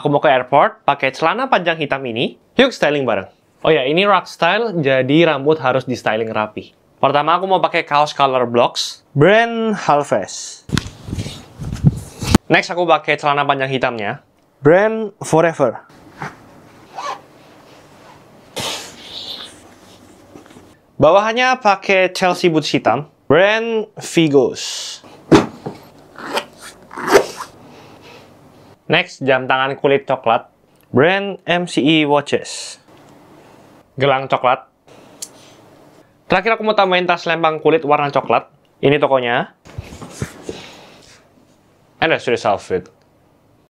Aku mau ke airport pakai celana panjang hitam ini. Yuk styling bareng. Oh ya, ini rock style, jadi rambut harus di styling rapi. Pertama aku mau pakai kaos color blocks, brand Halves. Next aku pakai celana panjang hitamnya, brand Forever. Bawahannya pakai Chelsea boots hitam, brand Vigos. Next, jam tangan kulit coklat. Brand MCE Watches. Gelang coklat. Terakhir aku mau tambahin tas lempang kulit warna coklat. Ini tokonya. And that's yourself